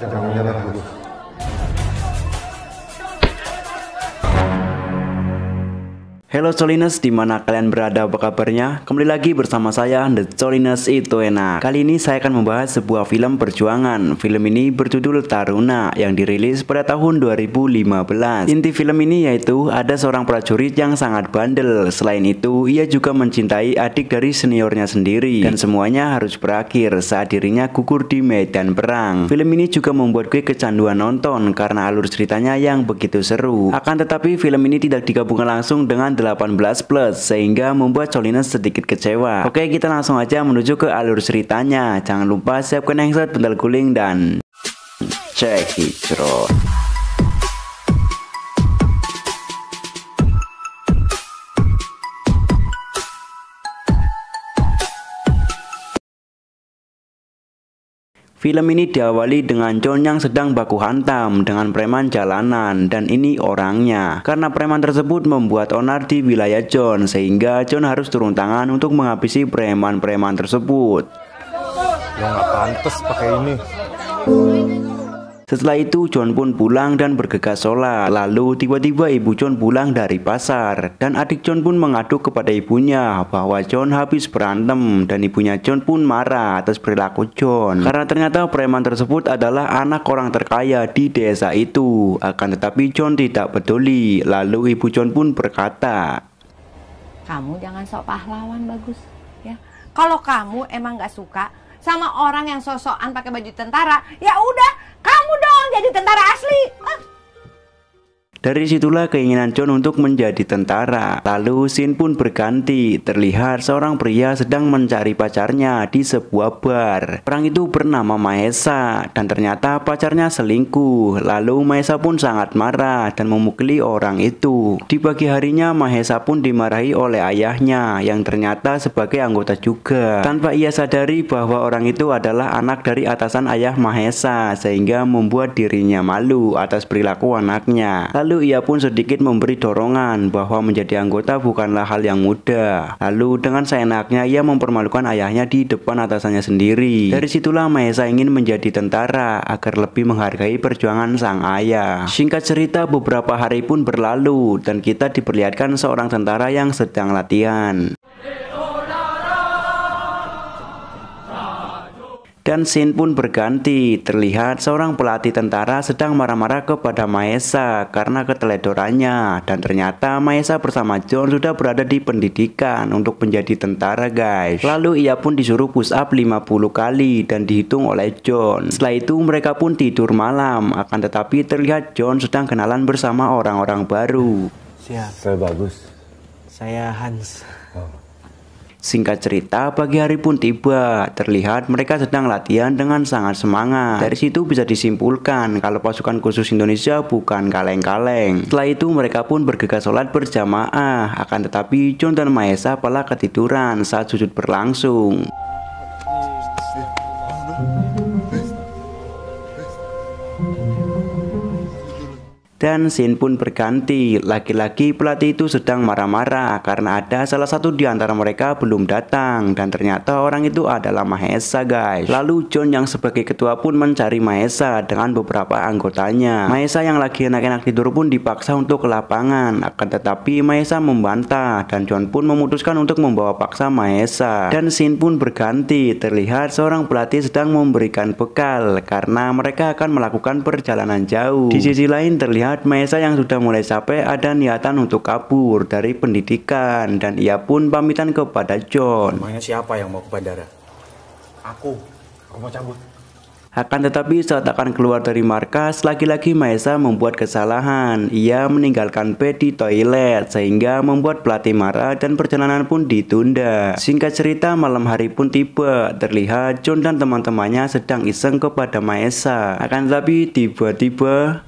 de Ramón de Hello Solinus, di mana kalian berada apa kabarnya? Kembali lagi bersama saya The Solinus Itu Enak. Kali ini saya akan membahas sebuah film perjuangan. Film ini berjudul Taruna yang dirilis pada tahun 2015. Inti film ini yaitu ada seorang prajurit yang sangat bandel. Selain itu, ia juga mencintai adik dari seniornya sendiri dan semuanya harus berakhir saat dirinya gugur di medan perang. Film ini juga membuat gue kecanduan nonton karena alur ceritanya yang begitu seru. Akan tetapi film ini tidak digabungkan langsung dengan 18 plus sehingga membuat Solina sedikit kecewa. Oke, kita langsung aja menuju ke alur ceritanya. Jangan lupa siapkan headset, bentar guling dan cek out. Film ini diawali dengan John yang sedang baku hantam dengan preman jalanan dan ini orangnya. Karena preman tersebut membuat onar di wilayah John sehingga John harus turun tangan untuk menghabisi preman-preman tersebut. Ya pantas pakai ini. Setelah itu John pun pulang dan bergegas sholat. Lalu tiba-tiba ibu John pulang dari pasar dan adik John pun mengadu kepada ibunya bahwa John habis berantem dan ibunya John pun marah atas perilaku John karena ternyata preman tersebut adalah anak orang terkaya di desa itu. Akan tetapi John tidak peduli. Lalu ibu John pun berkata, "Kamu jangan sok pahlawan bagus ya. Kalau kamu emang gak suka sama orang yang sosokan pakai baju tentara, ya udah kamu dong jadi tentara asli. Ah. Dari situlah keinginan John untuk menjadi tentara. Lalu Sin pun berganti, terlihat seorang pria sedang mencari pacarnya di sebuah bar. Perang itu bernama Maesa dan ternyata pacarnya selingkuh. Lalu Maesa pun sangat marah dan memukuli orang itu. Di pagi harinya Maesa pun dimarahi oleh ayahnya yang ternyata sebagai anggota juga. Tanpa ia sadari bahwa orang itu adalah anak dari atasan ayah Mahesa sehingga membuat dirinya malu atas perilaku anaknya. Lalu ia pun sedikit memberi dorongan bahwa menjadi anggota bukanlah hal yang mudah. Lalu dengan seenaknya ia mempermalukan ayahnya di depan atasannya sendiri. Dari situlah Maesa ingin menjadi tentara agar lebih menghargai perjuangan sang ayah. Singkat cerita beberapa hari pun berlalu dan kita diperlihatkan seorang tentara yang sedang latihan. dan sin pun berganti. Terlihat seorang pelatih tentara sedang marah-marah kepada Maesa karena keteledorannya dan ternyata Maesa bersama John sudah berada di pendidikan untuk menjadi tentara guys. Lalu ia pun disuruh push up 50 kali dan dihitung oleh John. Setelah itu mereka pun tidur malam akan tetapi terlihat John sedang kenalan bersama orang-orang baru. Siap. Saya bagus. Saya Hans. Singkat cerita, pagi hari pun tiba. Terlihat mereka sedang latihan dengan sangat semangat. Dari situ bisa disimpulkan kalau pasukan khusus Indonesia bukan kaleng-kaleng. Setelah itu mereka pun bergegas sholat berjamaah. Akan tetapi John dan Maesa malah ketiduran saat sujud berlangsung. Dan Shin pun berganti, laki-laki pelatih itu sedang marah-marah karena ada salah satu di antara mereka belum datang dan ternyata orang itu adalah Mahesa guys. Lalu John yang sebagai ketua pun mencari Mahesa dengan beberapa anggotanya. Mahesa yang lagi enak-enak tidur pun dipaksa untuk ke lapangan, akan tetapi Mahesa membantah dan John pun memutuskan untuk membawa paksa Mahesa. Dan Shin pun berganti, terlihat seorang pelatih sedang memberikan bekal karena mereka akan melakukan perjalanan jauh. Di sisi lain terlihat Melihat Maesa yang sudah mulai capek ada niatan untuk kabur dari pendidikan dan ia pun pamitan kepada John. Emangnya siapa yang mau ke bandara? Aku, aku mau cabut. Akan tetapi saat akan keluar dari markas, lagi-lagi Maesa membuat kesalahan. Ia meninggalkan bed di toilet sehingga membuat pelatih marah dan perjalanan pun ditunda. Singkat cerita malam hari pun tiba. Terlihat John dan teman-temannya sedang iseng kepada Maesa. Akan tetapi tiba-tiba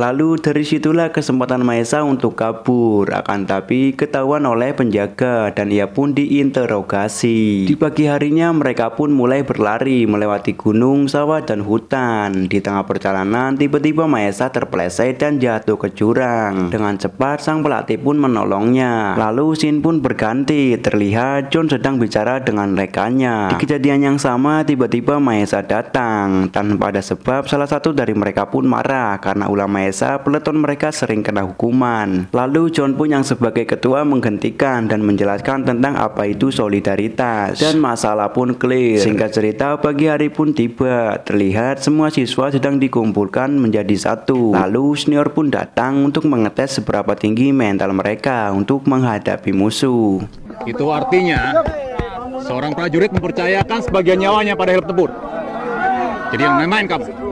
Lalu dari situlah kesempatan Maesa untuk kabur, akan tapi ketahuan oleh penjaga dan ia pun diinterogasi. Di pagi harinya mereka pun mulai berlari melewati gunung, sawah, dan hutan. Di tengah perjalanan tiba-tiba Maesa terpeleset dan jatuh ke jurang. Dengan cepat sang pelatih pun menolongnya. Lalu sin pun berganti, terlihat John sedang bicara dengan rekannya. Di kejadian yang sama tiba-tiba Maesa datang. Tanpa ada sebab salah satu dari mereka pun marah karena ulama Caesar, peleton mereka sering kena hukuman. Lalu John pun yang sebagai ketua menghentikan dan menjelaskan tentang apa itu solidaritas. Dan masalah pun clear. Singkat cerita, pagi hari pun tiba. Terlihat semua siswa sedang dikumpulkan menjadi satu. Lalu senior pun datang untuk mengetes seberapa tinggi mental mereka untuk menghadapi musuh. Itu artinya seorang prajurit mempercayakan sebagian nyawanya pada Helm Tebur. Jadi yang main-main kamu.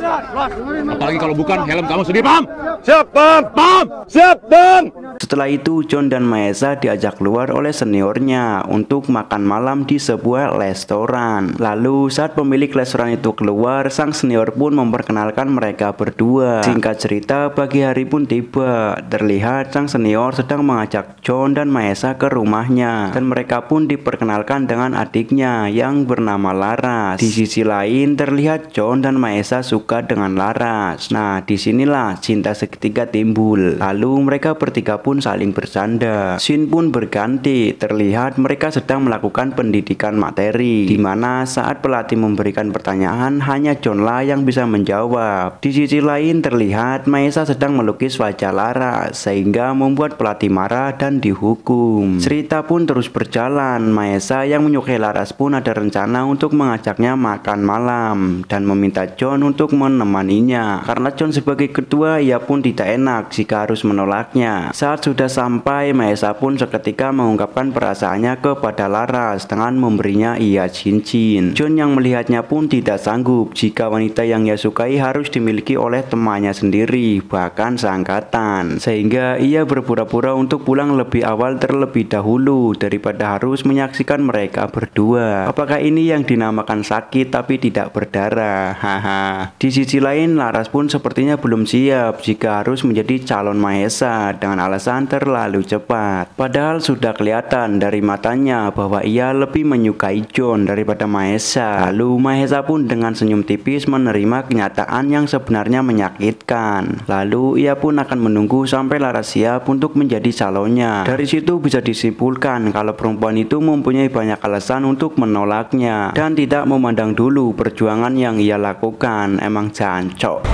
Apalagi kalau bukan helm kamu sedih paham? Siap, paham! Paham! Siap, paham! Setelah itu, John dan Maesa diajak keluar oleh seniornya untuk makan malam di sebuah restoran. Lalu saat pemilik restoran itu keluar, sang senior pun memperkenalkan mereka berdua. Singkat cerita, pagi hari pun tiba. Terlihat sang senior sedang mengajak John dan Maesa ke rumahnya dan mereka pun diperkenalkan dengan adiknya yang bernama Laras. Di sisi lain, terlihat John dan Maesa suka dengan Laras. Nah, disinilah cinta segitiga timbul. Lalu mereka bertiga pun saling bercanda. Shin pun berganti, terlihat mereka sedang melakukan pendidikan materi, di mana saat pelatih memberikan pertanyaan hanya John lah yang bisa menjawab. Di sisi lain terlihat Maesa sedang melukis wajah Lara, sehingga membuat pelatih marah dan dihukum. Cerita pun terus berjalan, Maesa yang menyukai Laras pun ada rencana untuk mengajaknya makan malam, dan meminta John untuk menemaninya. Karena John sebagai ketua, ia pun tidak enak jika harus menolaknya. Saat sudah sampai, Maesa pun seketika mengungkapkan perasaannya kepada Laras dengan memberinya ia cincin. Jun yang melihatnya pun tidak sanggup jika wanita yang ia sukai harus dimiliki oleh temannya sendiri, bahkan seangkatan. Sehingga ia berpura-pura untuk pulang lebih awal terlebih dahulu daripada harus menyaksikan mereka berdua. Apakah ini yang dinamakan sakit tapi tidak berdarah? Haha. Di sisi lain, Laras pun sepertinya belum siap jika harus menjadi calon Maesa dengan alasan jangan terlalu cepat. Padahal sudah kelihatan dari matanya bahwa ia lebih menyukai John daripada Maesa. Lalu Maesa pun dengan senyum tipis menerima kenyataan yang sebenarnya menyakitkan. Lalu ia pun akan menunggu sampai Lara siap untuk menjadi calonnya. Dari situ bisa disimpulkan kalau perempuan itu mempunyai banyak alasan untuk menolaknya dan tidak memandang dulu perjuangan yang ia lakukan emang jancok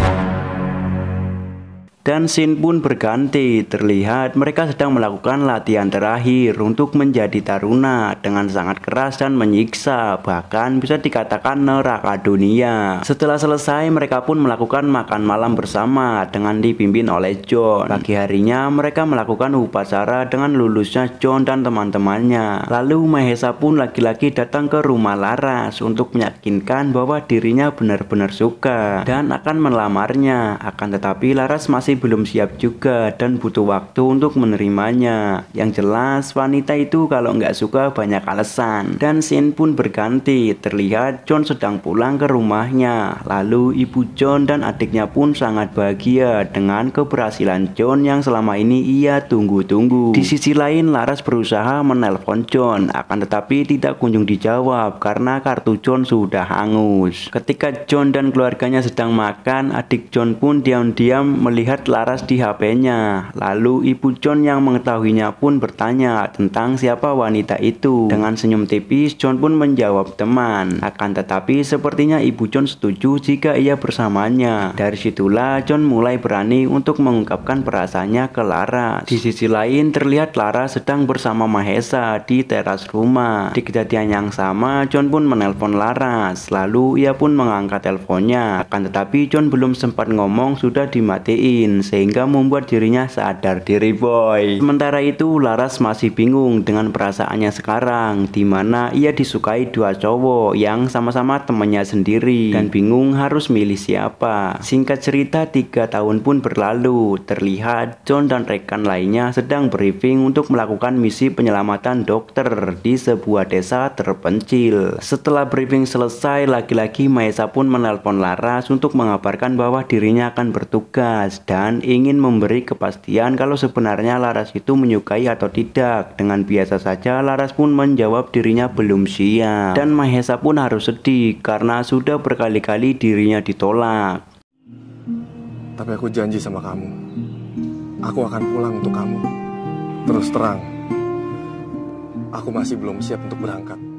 dan Shin pun berganti. Terlihat mereka sedang melakukan latihan terakhir untuk menjadi taruna dengan sangat keras dan menyiksa, bahkan bisa dikatakan neraka dunia. Setelah selesai, mereka pun melakukan makan malam bersama dengan dipimpin oleh John. Pagi harinya, mereka melakukan upacara dengan lulusnya John dan teman-temannya. Lalu Mahesa pun lagi-lagi datang ke rumah Laras untuk meyakinkan bahwa dirinya benar-benar suka dan akan melamarnya. Akan tetapi Laras masih belum siap juga dan butuh waktu untuk menerimanya. Yang jelas, wanita itu kalau nggak suka banyak alasan. Dan scene pun berganti, terlihat John sedang pulang ke rumahnya. Lalu ibu John dan adiknya pun sangat bahagia dengan keberhasilan John yang selama ini ia tunggu-tunggu. Di sisi lain, Laras berusaha menelpon John, akan tetapi tidak kunjung dijawab karena kartu John sudah hangus. Ketika John dan keluarganya sedang makan, adik John pun diam-diam melihat Laras di HP-nya. Lalu ibu John yang mengetahuinya pun bertanya tentang siapa wanita itu. Dengan senyum tipis, John pun menjawab teman. Akan tetapi sepertinya ibu John setuju jika ia bersamanya. Dari situlah John mulai berani untuk mengungkapkan perasaannya ke Laras. Di sisi lain terlihat Laras sedang bersama Mahesa di teras rumah. Di kejadian yang sama, John pun menelpon Laras. Lalu ia pun mengangkat teleponnya. Akan tetapi John belum sempat ngomong sudah dimatiin sehingga membuat dirinya sadar diri boy. Sementara itu Laras masih bingung dengan perasaannya sekarang di mana ia disukai dua cowok yang sama-sama temannya sendiri dan bingung harus milih siapa. Singkat cerita tiga tahun pun berlalu terlihat John dan rekan lainnya sedang briefing untuk melakukan misi penyelamatan dokter di sebuah desa terpencil. Setelah briefing selesai laki-laki Maesa pun menelpon Laras untuk mengabarkan bahwa dirinya akan bertugas dan Tuhan ingin memberi kepastian kalau sebenarnya Laras itu menyukai atau tidak. Dengan biasa saja, Laras pun menjawab dirinya belum siap. Dan Mahesa pun harus sedih karena sudah berkali-kali dirinya ditolak. Tapi aku janji sama kamu, aku akan pulang untuk kamu. Terus terang, aku masih belum siap untuk berangkat.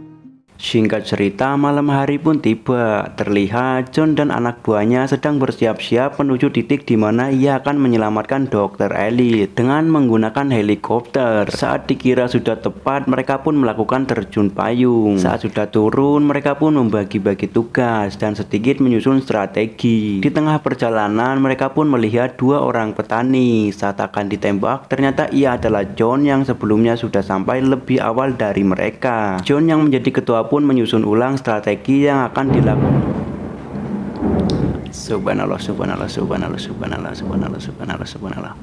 Singkat cerita, malam hari pun tiba. Terlihat John dan anak buahnya sedang bersiap-siap menuju titik di mana ia akan menyelamatkan Dokter Ellie dengan menggunakan helikopter. Saat dikira sudah tepat, mereka pun melakukan terjun payung. Saat sudah turun, mereka pun membagi-bagi tugas dan sedikit menyusun strategi. Di tengah perjalanan, mereka pun melihat dua orang petani. Saat akan ditembak, ternyata ia adalah John yang sebelumnya sudah sampai lebih awal dari mereka. John yang menjadi ketua pun menyusun ulang strategi yang akan dilakukan. Subhanallah, subhanallah, subhanallah, subhanallah, subhanallah, subhanallah, subhanallah.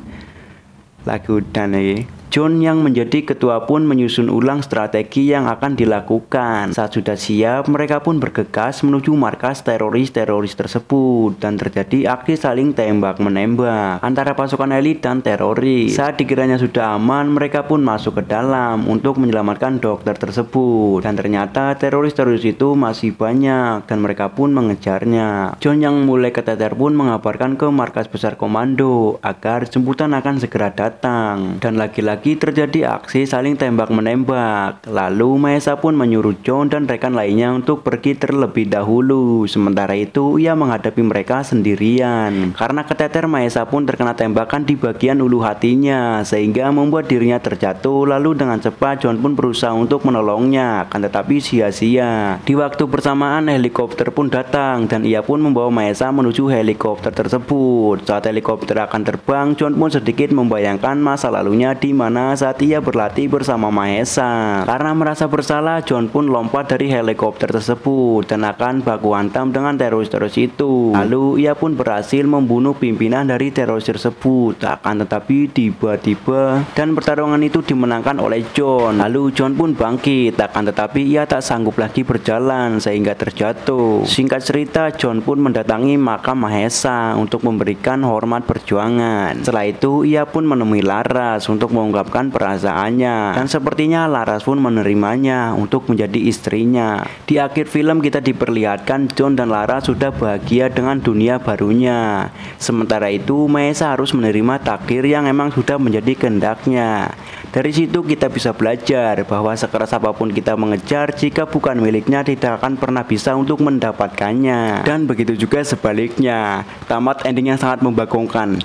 Lagu dan ini. John yang menjadi ketua pun menyusun ulang strategi yang akan dilakukan. Saat sudah siap, mereka pun bergegas menuju markas teroris-teroris tersebut dan terjadi aksi saling tembak-menembak antara pasukan elit dan teroris. Saat dikiranya sudah aman, mereka pun masuk ke dalam untuk menyelamatkan dokter tersebut. Dan ternyata teroris-teroris itu masih banyak dan mereka pun mengejarnya. John yang mulai keteter pun mengabarkan ke markas besar komando agar jemputan akan segera datang. Dan lagi-lagi lagi terjadi aksi saling tembak-menembak. Lalu Maesa pun menyuruh John dan rekan lainnya untuk pergi terlebih dahulu. Sementara itu ia menghadapi mereka sendirian. Karena keteter Maesa pun terkena tembakan di bagian ulu hatinya sehingga membuat dirinya terjatuh. Lalu dengan cepat John pun berusaha untuk menolongnya, akan tetapi sia-sia. Di waktu bersamaan helikopter pun datang dan ia pun membawa Maesa menuju helikopter tersebut. Saat helikopter akan terbang, John pun sedikit membayangkan masa lalunya di mana sana saat ia berlatih bersama Mahesa. Karena merasa bersalah, John pun lompat dari helikopter tersebut dan akan baku hantam dengan teroris-teroris itu. Lalu ia pun berhasil membunuh pimpinan dari teroris tersebut. Akan tetapi tiba-tiba dan pertarungan itu dimenangkan oleh John. Lalu John pun bangkit, akan tetapi ia tak sanggup lagi berjalan sehingga terjatuh. Singkat cerita, John pun mendatangi makam Mahesa untuk memberikan hormat perjuangan. Setelah itu ia pun menemui Laras untuk mengungkapkan mengungkapkan perasaannya dan sepertinya Laras pun menerimanya untuk menjadi istrinya. Di akhir film kita diperlihatkan John dan Lara sudah bahagia dengan dunia barunya. Sementara itu Maisa harus menerima takdir yang emang sudah menjadi kehendaknya. Dari situ kita bisa belajar bahwa sekeras apapun kita mengejar jika bukan miliknya tidak akan pernah bisa untuk mendapatkannya. Dan begitu juga sebaliknya. Tamat ending yang sangat membagongkan.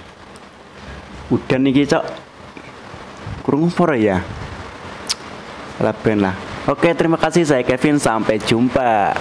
Udah nih kita kurung for ya laben lah oke terima kasih saya Kevin sampai jumpa